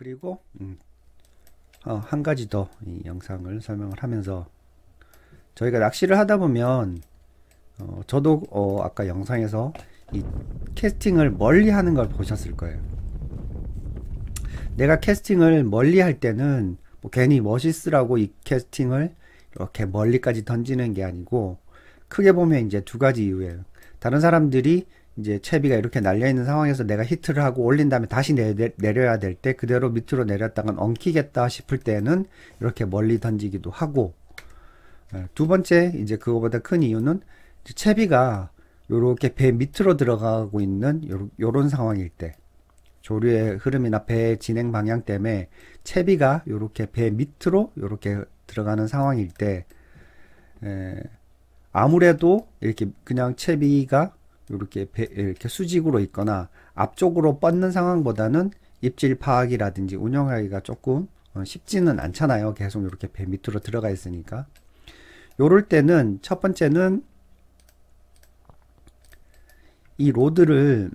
그리고 음, 어, 한 가지 더 이 영상을 설명을 하면서 저희가 낚시를 하다 보면 어, 저도 어, 아까 영상에서 이 캐스팅을 멀리 하는 걸 보셨을 거예요. 내가 캐스팅을 멀리 할 때는 뭐 괜히 멋있으라고 이 캐스팅을 이렇게 멀리까지 던지는 게 아니고 크게 보면 이제 두 가지 이유예요. 다른 사람들이 이제 채비가 이렇게 날려 있는 상황에서 내가 히트를 하고 올린 다음에 다시 내, 내려야 될 때 그대로 밑으로 내렸다간 엉키겠다 싶을 때는 이렇게 멀리 던지기도 하고 예, 두 번째 이제 그거보다 큰 이유는 채비가 요렇게 배 밑으로 들어가고 있는 요 요런 상황일 때 조류의 흐름이나 배의 진행 방향 때문에 채비가 요렇게 배 밑으로 요렇게 들어가는 상황일 때 에, 예, 아무래도 이렇게 그냥 채비가 이렇게 배, 이렇게 수직으로 있거나 앞쪽으로 뻗는 상황보다는 입질 파악이라든지 운영하기가 조금 어, 쉽지는 않잖아요. 계속 이렇게 배 밑으로 들어가 있으니까. 요럴 때는 첫 번째는 이 로드를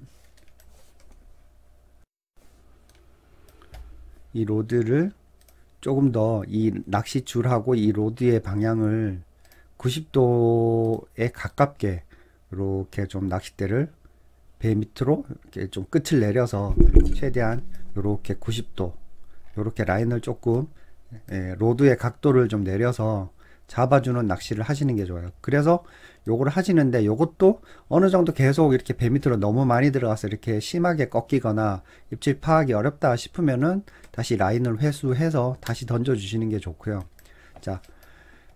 이 로드를 조금 더 이낚시줄하고이 로드의 방향을 90도에 가깝게 이렇게 좀 낚싯대를 배 밑으로 이렇게 좀 끝을 내려서 최대한 이렇게 90도 이렇게 라인을 조금 예, 로드의 각도를 좀 내려서 잡아주는 낚시를 하시는 게 좋아요. 그래서 요걸 하시는데 요것도 어느 정도 계속 이렇게 배 밑으로 너무 많이 들어가서 이렇게 심하게 꺾이거나 입질 파악이 어렵다 싶으면은 다시 라인을 회수해서 다시 던져 주시는 게 좋고요. 자,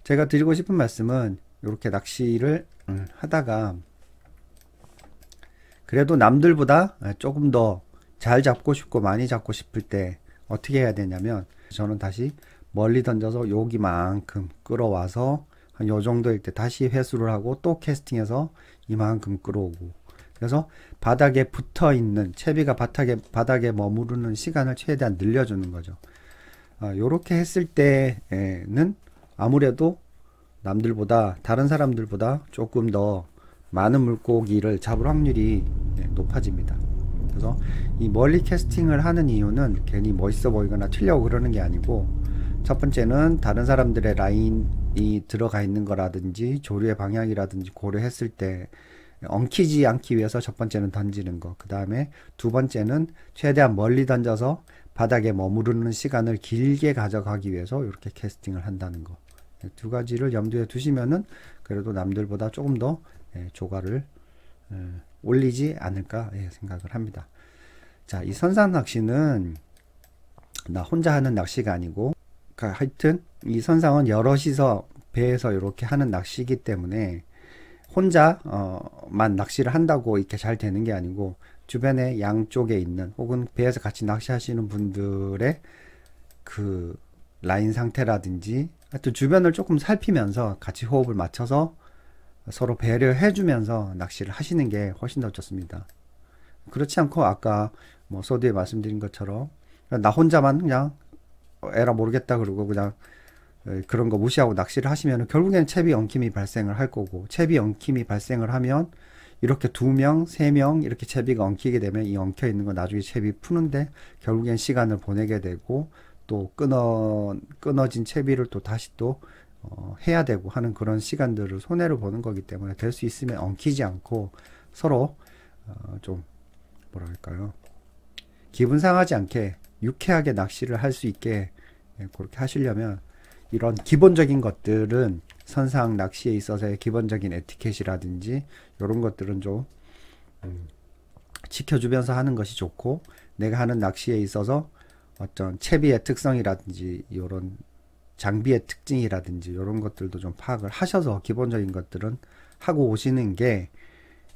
제가 드리고 싶은 말씀은 이렇게 낚시를 음, 하다가 그래도 남들보다 조금 더 잘 잡고 싶고 많이 잡고 싶을 때 어떻게 해야 되냐면 저는 다시 멀리 던져서 여기만큼 끌어와서 한 요 정도일 때 다시 회수를 하고 또 캐스팅해서 이만큼 끌어오고 그래서 바닥에 붙어 있는 채비가 바닥에 바닥에 머무르는 시간을 최대한 늘려주는 거죠. 이렇게 어, 아, 했을 때는 아무래도 남들보다 다른 사람들보다 조금 더 많은 물고기를 잡을 확률이 네, 높아집니다. 그래서 이 멀리 캐스팅을 하는 이유는 괜히 멋있어 보이거나 틀려고 그러는 게 아니고 첫 번째는 다른 사람들의 라인이 들어가 있는 거라든지 조류의 방향이라든지 고려했을 때 엉키지 않기 위해서 첫 번째는 던지는 거. 그 다음에 두 번째는 최대한 멀리 던져서 바닥에 머무르는 시간을 길게 가져가기 위해서 이렇게 캐스팅을 한다는 거. 네, 두 가지를 염두에 두시면은 그래도 남들보다 조금 더 네, 조과를 올리지 않을까 예, 생각을 합니다. 자, 이 선상 낚시는 나 혼자 하는 낚시가 아니고 그러니까 하여튼 이 선상은 여럿이서 배에서 이렇게 하는 낚시이기 때문에 혼자만 어, 낚시를 한다고 이렇게 잘 되는 게 아니고 주변에 양쪽에 있는 혹은 배에서 같이 낚시하시는 분들의 그 라인 상태라든지 하여튼 주변을 조금 살피면서 같이 호흡을 맞춰서 서로 배려해주면서 낚시를 하시는 게 훨씬 더 좋습니다. 그렇지 않고 아까 뭐 소디에 말씀드린 것처럼 나 혼자만 그냥 에라 모르겠다 그러고 그냥 그런 거 무시하고 낚시를 하시면 결국엔 채비 엉킴이 발생을 할 거고 채비 엉킴이 발생을 하면 이렇게 두 명, 세 명 이렇게 채비가 엉키게 되면 이 엉켜 있는 거 나중에 채비 푸는데 결국엔 시간을 보내게 되고 또 끊어 끊어진 채비를 또 다시 또 어, 해야 되고 하는 그런 시간들을 손해를 보는 거기 때문에 될 수 있으면 엉키지 않고 서로 어, 좀 뭐랄까요 기분 상하지 않게 유쾌하게 낚시를 할 수 있게 예, 그렇게 하시려면 이런 기본적인 것들은 선상 낚시에 있어서의 기본적인 에티켓이라든지 이런 것들은 좀 음, 지켜주면서 하는 것이 좋고 내가 하는 낚시에 있어서 어떤 채비의 특성이라든지 이런 장비의 특징이라든지 이런 것들도 좀 파악을 하셔서 기본적인 것들은 하고 오시는 게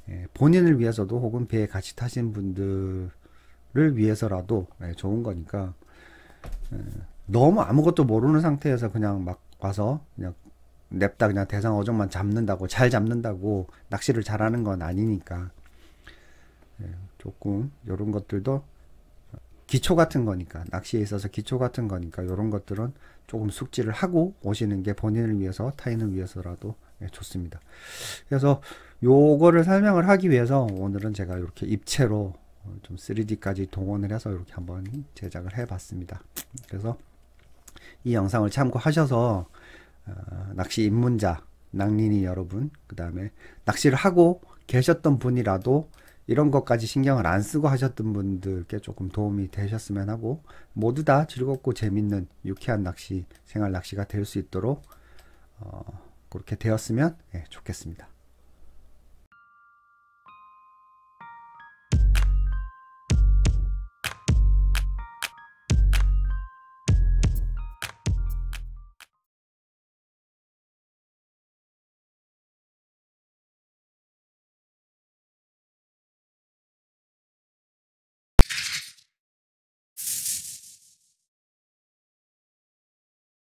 예, 본인을 위해서도 혹은 배에 같이 타신 분들을 위해서라도 예, 좋은 거니까 예, 너무 아무것도 모르는 상태에서 그냥 막 와서 그냥 냅다 그냥 대상 어종만 잡는다고 잘 잡는다고 낚시를 잘하는 건 아니니까 조금 이런 것들도 기초 같은 거니까 낚시에 있어서 기초 같은 거니까 이런 것들은 조금 숙지를 하고 오시는 게 본인을 위해서 타인을 위해서라도 예, 좋습니다. 그래서 요거를 설명을 하기 위해서 오늘은 제가 이렇게 입체로 좀 3D까지 동원을 해서 이렇게 한번 제작을 해봤습니다. 그래서 이 영상을 참고하셔서 어, 낚시 입문자, 낚린이 여러분, 그 다음에 낚시를 하고 계셨던 분이라도 이런 것까지 신경을 안 쓰고 하셨던 분들께 조금 도움이 되셨으면 하고 모두 다 즐겁고 재밌는 유쾌한 낚시 생활 낚시가 될 수 있도록 어, 그렇게 되었으면 예, 좋겠습니다.